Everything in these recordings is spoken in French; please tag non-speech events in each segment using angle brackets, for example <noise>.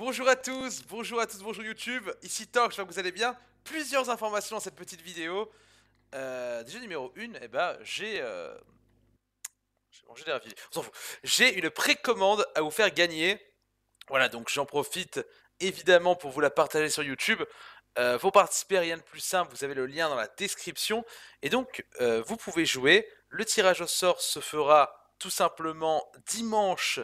Bonjour à tous, bonjour à tous, bonjour YouTube, ici Torque, j'espère que vous allez bien. Plusieurs informations dans cette petite vidéo. Euh, déjà numéro 1, eh ben, euh, j'ai... une précommande à vous faire gagner. Voilà, donc j'en profite évidemment pour vous la partager sur YouTube. Vous euh, participez participer, rien de plus simple, vous avez le lien dans la description. Et donc, vous pouvez jouer. Le tirage au sort se fera tout simplement dimanche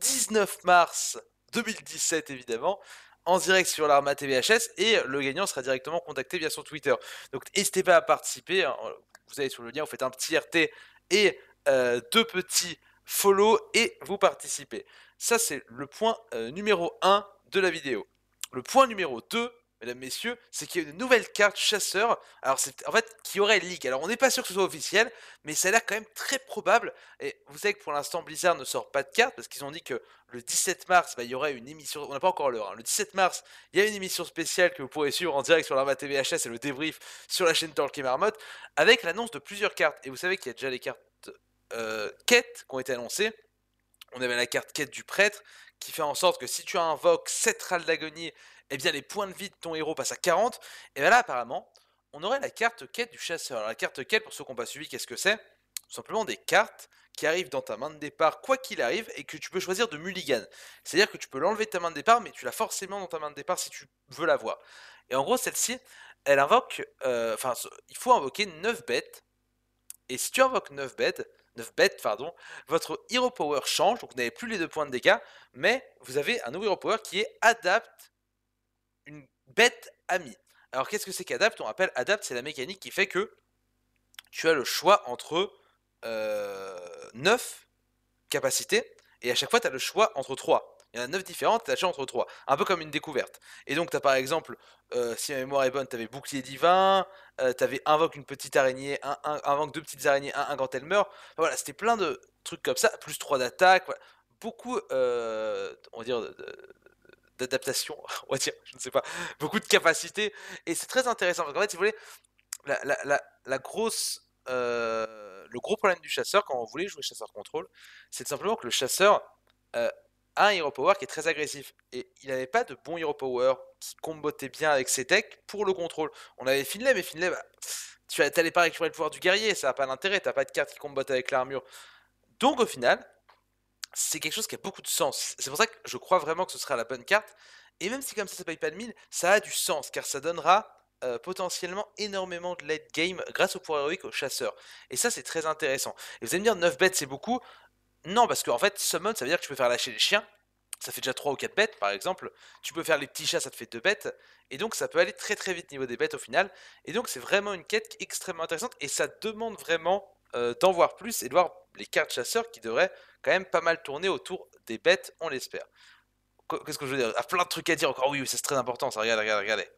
19 mars 2017 évidemment en direct sur l'Arma TVHS et le gagnant sera directement contacté via son Twitter. Donc n'hésitez pas à participer, hein, vous allez sur le lien, vous faites un petit RT et euh, deux petits follow et vous participez. Ça c'est le point euh, numéro 1 de la vidéo. Le point numéro 2, mesdames, messieurs, c'est qu'il y a une nouvelle carte chasseur. Alors, en fait qui aurait leak. Alors, on n'est pas sûr que ce soit officiel, mais ça a l'air quand même très probable. Et vous savez que pour l'instant, Blizzard ne sort pas de carte parce qu'ils ont dit que le 17 mars, bah, il y aurait une émission. On n'a pas encore l'heure. Hein. Le 17 mars, il y a une émission spéciale que vous pourrez suivre en direct sur l'Arma TVHS et le débrief sur la chaîne Talk et Marmotte avec l'annonce de plusieurs cartes. Et vous savez qu'il y a déjà les cartes euh, quêtes qui ont été annoncées. On avait la carte quête du prêtre qui fait en sorte que si tu invoques 7 râles d'agonie eh bien les points de vie de ton héros passent à 40, et bien là apparemment, on aurait la carte quête du chasseur. Alors, la carte quête, pour ceux qui n'ont pas suivi, qu'est-ce que c'est Tout simplement des cartes qui arrivent dans ta main de départ, quoi qu'il arrive, et que tu peux choisir de mulligan. C'est-à-dire que tu peux l'enlever de ta main de départ, mais tu l'as forcément dans ta main de départ si tu veux l'avoir. Et en gros, celle-ci, elle invoque. Euh, enfin, il faut invoquer 9 bêtes. Et si tu invoques 9 bêtes, 9 bêtes, pardon, votre Hero Power change, donc vous n'avez plus les deux points de dégâts, mais vous avez un nouveau Hero Power qui est adapte une bête amie. Alors qu'est-ce que c'est qu'Adapt On rappelle, Adapt, c'est la mécanique qui fait que tu as le choix entre euh, Neuf 9 capacités, et à chaque fois, tu as le choix entre trois Il y en a 9 différentes, tu as le choix entre trois Un peu comme une découverte. Et donc, tu as par exemple, euh, si ma mémoire est bonne, tu avais Bouclier Divin, euh, tu avais Invoque une petite araignée, un, invoque deux petites araignées, un, un quand elle meurt. voilà, c'était plein de trucs comme ça, plus 3 d'attaque, beaucoup, on va dire, d'adaptation, <laughs> on va dire, je ne sais pas, beaucoup de capacités. Et c'est très intéressant parce qu'en fait, si vous voulez, la, grosse, euh, le gros problème du chasseur quand on voulait jouer chasseur contrôle, c'est simplement que le chasseur euh, a un hero power qui est très agressif et il n'avait pas de bon hero power qui combattait bien avec ses techs pour le contrôle. On avait Finlay, mais Finlay, bah, tu n'allais pas récupérer le pouvoir du guerrier, ça n'a pas d'intérêt, n'as pas de carte qui combatte avec l'armure. Donc au final, c'est quelque chose qui a beaucoup de sens. C'est pour ça que je crois vraiment que ce sera la bonne carte. Et même si comme ça ça paye pas de mille, ça a du sens car ça donnera euh, potentiellement énormément de late game grâce au pouvoir héroïque aux chasseurs. Et ça c'est très intéressant. Et vous allez me dire 9 bêtes c'est beaucoup. Non parce qu'en en fait summon ça veut dire que tu peux faire lâcher les chiens. Ça fait déjà 3 ou 4 bêtes par exemple. Tu peux faire les petits chats, ça te fait 2 bêtes. Et donc ça peut aller très très vite niveau des bêtes au final. Et donc c'est vraiment une quête extrêmement intéressante. Et ça demande vraiment euh, d'en voir plus et de voir les cartes chasseurs qui devraient quand même pas mal tourner autour des bêtes, on l'espère. Qu'est-ce que je veux dire Il y a plein de trucs à dire encore. Oui, c'est très important ça. Regardez, regardez, regardez.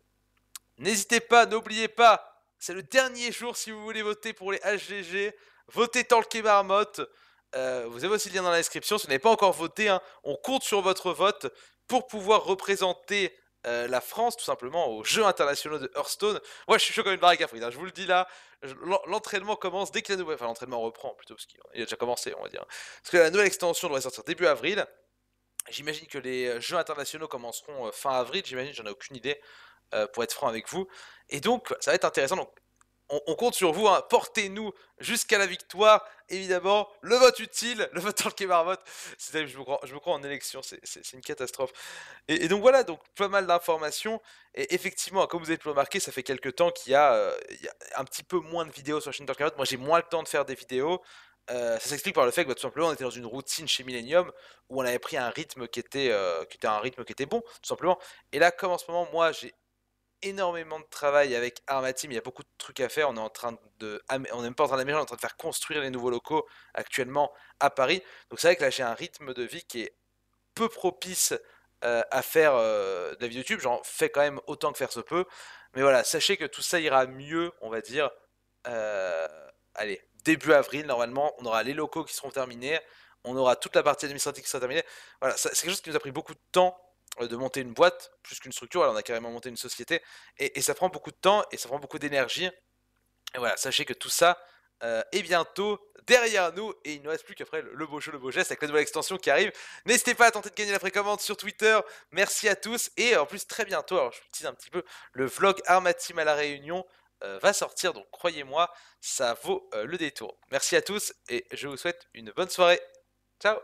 N'hésitez pas, n'oubliez pas, c'est le dernier jour si vous voulez voter pour les HGG. Votez Talk et Marmotte. Euh, vous avez aussi le lien dans la description. Si vous n'avez pas encore voté, hein, on compte sur votre vote pour pouvoir représenter euh, la France tout simplement aux Jeux internationaux de Hearthstone. Moi je suis chaud comme une baraque à hein. je vous le dis là, l'entraînement commence dès que la nouvelle Enfin l'entraînement reprend plutôt, parce qu'il a déjà commencé on va dire. Parce que la nouvelle extension devrait sortir début avril. J'imagine que les euh, Jeux internationaux commenceront euh, fin avril, j'imagine, j'en ai aucune idée pour être franc avec vous. Et donc ça va être intéressant. Donc on, compte sur vous. Hein. Portez-nous jusqu'à la victoire. Évidemment, le vote utile, le vote qui le cest Je, je, me crois en élection, c'est une catastrophe. Et, donc voilà, donc pas mal d'informations. Et effectivement, comme vous avez pu remarquer, ça fait quelques temps qu'il euh, y, a un petit peu moins de vidéos sur la chaîne Moi, j'ai moins le temps de faire des vidéos. Euh, ça s'explique par le fait que bah, tout simplement on était dans une routine chez Millennium où on avait pris un rythme qui était, euh, qui était un rythme qui était bon tout simplement et là comme en ce moment moi j'ai énormément de travail avec Armatim. Il y a beaucoup de trucs à faire. On est en train de, on n'est pas en train d'améliorer, on est en train de faire construire les nouveaux locaux actuellement à Paris. Donc c'est vrai que là j'ai un rythme de vie qui est peu propice euh, à faire euh, de la vie YouTube. J'en fais quand même autant que faire se peut. Mais voilà, sachez que tout ça ira mieux, on va dire. Euh, allez, début avril normalement, on aura les locaux qui seront terminés. On aura toute la partie administrative qui sera terminée. Voilà, c'est quelque chose qui nous a pris beaucoup de temps euh, de monter une boîte plus qu'une structure. Alors on a carrément monté une société et, ça prend beaucoup de temps et ça prend beaucoup d'énergie. Et voilà, sachez que tout ça euh, est bientôt derrière nous et il ne reste plus qu'après le, beau jeu, le beau geste avec la nouvelle extension qui arrive. N'hésitez pas à tenter de gagner la précommande sur Twitter. Merci à tous et en plus très bientôt. Alors je vous dis un petit peu le vlog Armatim à la Réunion euh, va sortir donc croyez-moi ça vaut le détour. Merci à tous et je vous souhaite une bonne soirée. Ciao